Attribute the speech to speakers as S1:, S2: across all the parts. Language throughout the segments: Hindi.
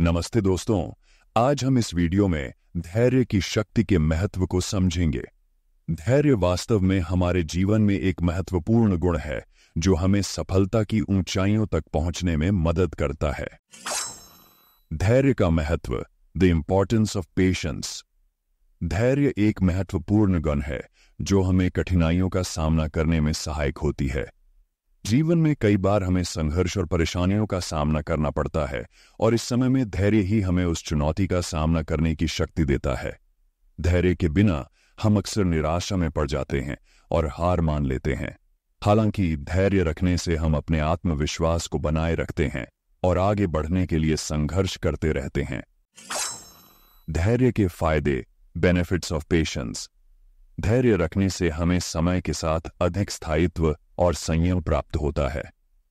S1: नमस्ते दोस्तों आज हम इस वीडियो में धैर्य की शक्ति के महत्व को समझेंगे धैर्य वास्तव में हमारे जीवन में एक महत्वपूर्ण गुण है जो हमें सफलता की ऊंचाइयों तक पहुंचने में मदद करता है धैर्य का महत्व द इम्पॉर्टेंस ऑफ पेशेंस धैर्य एक महत्वपूर्ण गुण है जो हमें कठिनाइयों का सामना करने में सहायक होती है जीवन में कई बार हमें संघर्ष और परेशानियों का सामना करना पड़ता है और इस समय में धैर्य ही हमें उस चुनौती का सामना करने की शक्ति देता है धैर्य के बिना हम अक्सर निराशा में पड़ जाते हैं और हार मान लेते हैं हालांकि धैर्य रखने से हम अपने आत्मविश्वास को बनाए रखते हैं और आगे बढ़ने के लिए संघर्ष करते रहते हैं धैर्य के फायदे बेनिफिट्स ऑफ पेशेंस धैर्य रखने से हमें समय के साथ अधिक स्थायित्व और संयम प्राप्त होता है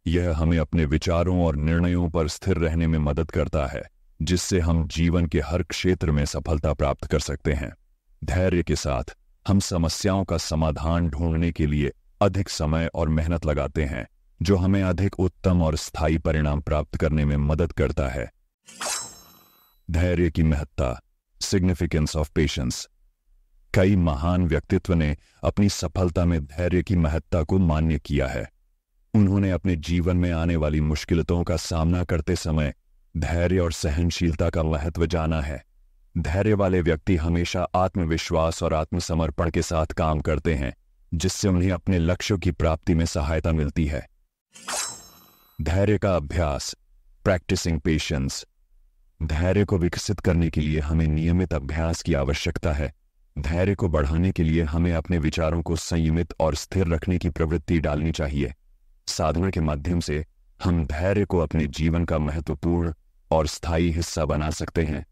S1: यह हमें अपने विचारों और निर्णयों पर स्थिर रहने में मदद करता है जिससे हम जीवन के हर क्षेत्र में सफलता प्राप्त कर सकते हैं धैर्य के साथ हम समस्याओं का समाधान ढूंढने के लिए अधिक समय और मेहनत लगाते हैं जो हमें अधिक उत्तम और स्थायी परिणाम प्राप्त करने में मदद करता है धैर्य की महत्ता सिग्निफिकेंस ऑफ पेशेंस कई महान व्यक्तित्व ने अपनी सफलता में धैर्य की महत्ता को मान्य किया है उन्होंने अपने जीवन में आने वाली मुश्किलों का सामना करते समय धैर्य और सहनशीलता का महत्व जाना है धैर्य वाले व्यक्ति हमेशा आत्मविश्वास और आत्मसमर्पण के साथ काम करते हैं जिससे उन्हें अपने लक्ष्यों की प्राप्ति में सहायता मिलती है धैर्य का अभ्यास प्रैक्टिसिंग पेशेंस धैर्य को विकसित करने के लिए हमें नियमित अभ्यास की आवश्यकता है धैर्य को बढ़ाने के लिए हमें अपने विचारों को संयमित और स्थिर रखने की प्रवृत्ति डालनी चाहिए साधना के माध्यम से हम धैर्य को अपने जीवन का महत्वपूर्ण और स्थायी हिस्सा बना सकते हैं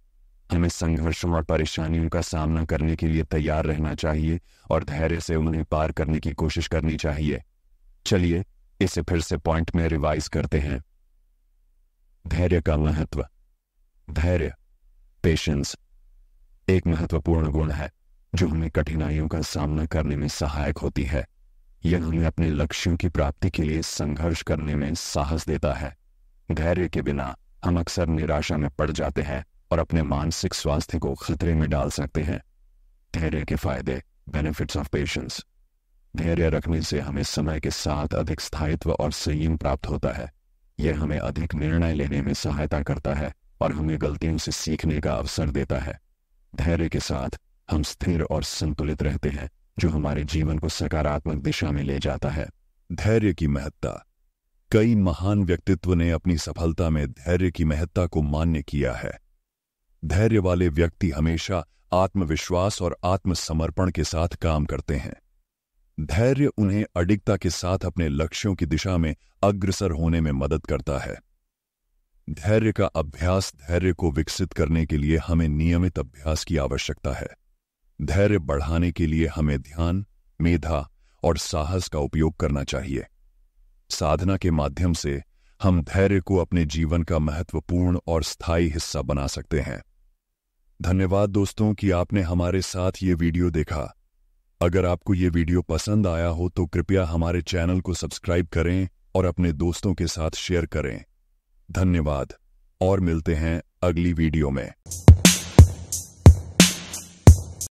S1: हमें संघर्षों और परेशानियों का सामना करने के लिए तैयार रहना चाहिए और धैर्य से उन्हें पार करने की कोशिश करनी चाहिए चलिए इसे फिर से पॉइंट में रिवाइज करते हैं धैर्य का महत्व धैर्य पेशेंस एक महत्वपूर्ण गुण है जो हमें कठिनाइयों का सामना करने में सहायक होती है यह हमें अपने लक्ष्यों की प्राप्ति के लिए संघर्ष करने में साहस देता है धैर्य के बिना हम अक्सर निराशा में पड़ जाते हैं और अपने मानसिक स्वास्थ्य को खतरे में डाल सकते हैं धैर्य के फायदे बेनिफिट्स ऑफ पेशेंस धैर्य रखने से हमें समय के साथ अधिक स्थायित्व और संयम प्राप्त होता है यह हमें अधिक निर्णय लेने में सहायता करता है और हमें गलतियों से सीखने का अवसर देता है धैर्य के साथ हम स्थिर और संतुलित रहते हैं जो हमारे जीवन को सकारात्मक दिशा में ले जाता है धैर्य की महत्ता कई महान व्यक्तित्व ने अपनी सफलता में धैर्य की महत्ता को मान्य किया है धैर्य वाले व्यक्ति हमेशा आत्मविश्वास और आत्मसमर्पण के साथ काम करते हैं धैर्य उन्हें अडिगता के साथ अपने लक्ष्यों की दिशा में अग्रसर होने में मदद करता है धैर्य का अभ्यास धैर्य को विकसित करने के लिए हमें नियमित अभ्यास की आवश्यकता है धैर्य बढ़ाने के लिए हमें ध्यान मेधा और साहस का उपयोग करना चाहिए साधना के माध्यम से हम धैर्य को अपने जीवन का महत्वपूर्ण और स्थायी हिस्सा बना सकते हैं धन्यवाद दोस्तों कि आपने हमारे साथ ये वीडियो देखा अगर आपको ये वीडियो पसंद आया हो तो कृपया हमारे चैनल को सब्सक्राइब करें और अपने दोस्तों के साथ शेयर करें धन्यवाद और मिलते हैं अगली वीडियो में